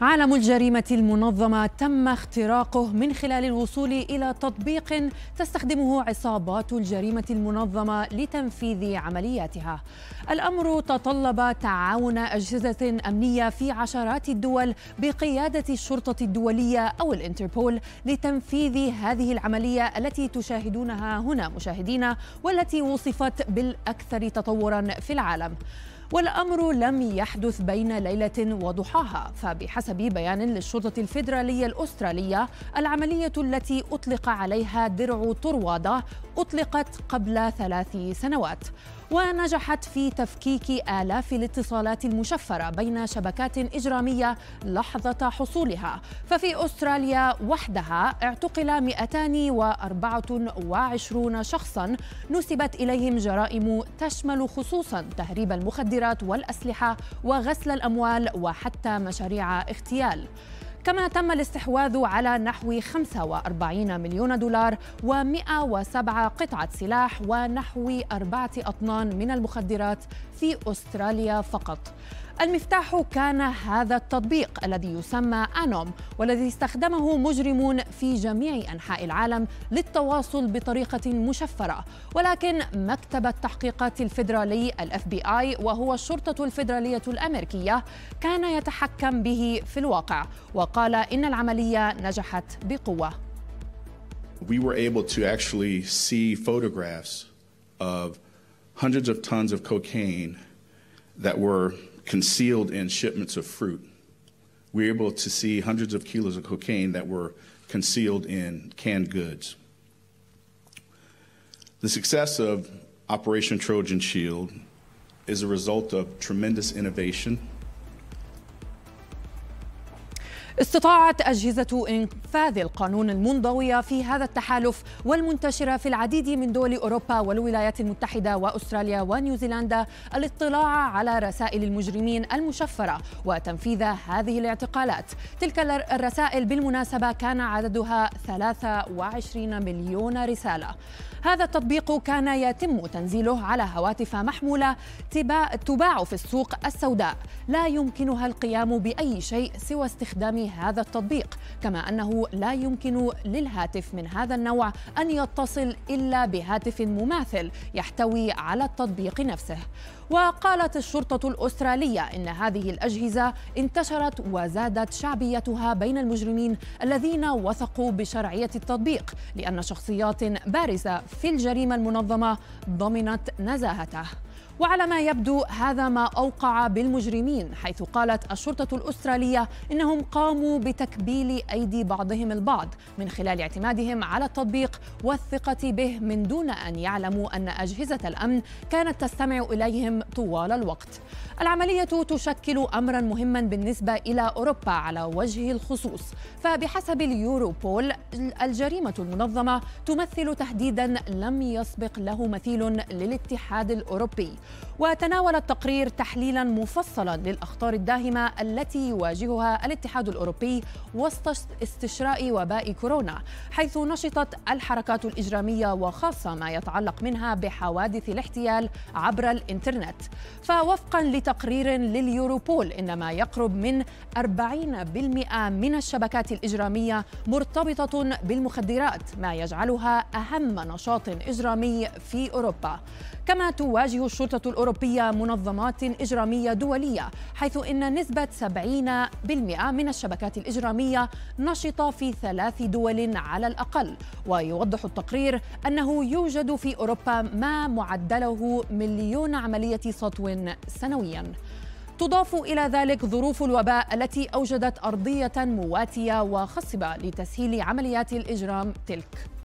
عالم الجريمة المنظمة تم اختراقه من خلال الوصول إلى تطبيق تستخدمه عصابات الجريمة المنظمة لتنفيذ عملياتها. الأمر تطلب تعاون أجهزة أمنية في عشرات الدول بقيادة الشرطة الدولية أو الانتربول لتنفيذ هذه العملية التي تشاهدونها هنا مشاهدينا والتي وصفت بالأكثر تطورا في العالم. والأمر لم يحدث بين ليلة وضحاها فبحسب بيان للشرطة الفيدرالية الأسترالية العملية التي أطلق عليها درع طروادة أطلقت قبل ثلاث سنوات ونجحت في تفكيك آلاف الاتصالات المشفرة بين شبكات إجرامية لحظة حصولها ففي أستراليا وحدها اعتقل 224 شخصا نسبت إليهم جرائم تشمل خصوصا تهريب المخدرات والأسلحة وغسل الأموال وحتى مشاريع اغتيال كما تم الاستحواذ على نحو 45 مليون دولار و107 قطعة سلاح ونحو أربعة أطنان من المخدرات في أستراليا فقط المفتاح كان هذا التطبيق الذي يسمى أنوم والذي استخدمه مجرمون في جميع أنحاء العالم للتواصل بطريقة مشفرة ولكن مكتب التحقيقات الفيدرالي الاف بي اي وهو الشرطة الفيدرالية الأمريكية كان يتحكم به في الواقع وقال إن العملية نجحت بقوة We were able to actually see photographs of hundreds of tons of cocaine that were concealed in shipments of fruit. We were able to see hundreds of kilos of cocaine that were concealed in canned goods. The success of Operation Trojan Shield is a result of tremendous innovation استطاعت أجهزة إنفاذ القانون المنضوية في هذا التحالف والمنتشرة في العديد من دول أوروبا والولايات المتحدة وأستراليا ونيوزيلندا الاطلاع على رسائل المجرمين المشفرة وتنفيذ هذه الاعتقالات تلك الرسائل بالمناسبة كان عددها 23 مليون رسالة هذا التطبيق كان يتم تنزيله على هواتف محمولة تباع في السوق السوداء لا يمكنها القيام بأي شيء سوى استخدام هذا التطبيق كما أنه لا يمكن للهاتف من هذا النوع أن يتصل إلا بهاتف مماثل يحتوي على التطبيق نفسه وقالت الشرطة الأسترالية إن هذه الأجهزة انتشرت وزادت شعبيتها بين المجرمين الذين وثقوا بشرعية التطبيق لأن شخصيات بارزة في الجريمة المنظمة ضمنت نزاهته وعلى ما يبدو هذا ما اوقع بالمجرمين حيث قالت الشرطه الاستراليه انهم قاموا بتكبيل ايدي بعضهم البعض من خلال اعتمادهم على التطبيق والثقه به من دون ان يعلموا ان اجهزه الامن كانت تستمع اليهم العالم طوال الوقت العملية تشكل أمرا مهما بالنسبة إلى أوروبا على وجه الخصوص فبحسب اليوروبول الجريمة المنظمة تمثل تهديدا لم يسبق له مثيل للاتحاد الأوروبي وتناول التقرير تحليلا مفصلا للأخطار الداهمة التي يواجهها الاتحاد الأوروبي وسط استشراء وباء كورونا حيث نشطت الحركات الإجرامية وخاصة ما يتعلق منها بحوادث الاحتيال عبر الإنترنت كانت فوفقا لتقرير لليوروبول إن ما يقرب من 40% من الشبكات الإجرامية مرتبطة بالمخدرات ما يجعلها أهم نشاط إجرامي في أوروبا كما تواجه الشرطة الأوروبية منظمات إجرامية دولية حيث إن نسبة 70% من الشبكات الإجرامية نشطة في ثلاث دول على الأقل ويوضح التقرير أنه يوجد في أوروبا ما معدله مليون عملية سطو سنوياً تضاف إلى ذلك ظروف الوباء التي أوجدت أرضية مواتية وخصبة لتسهيل عمليات الإجرام تلك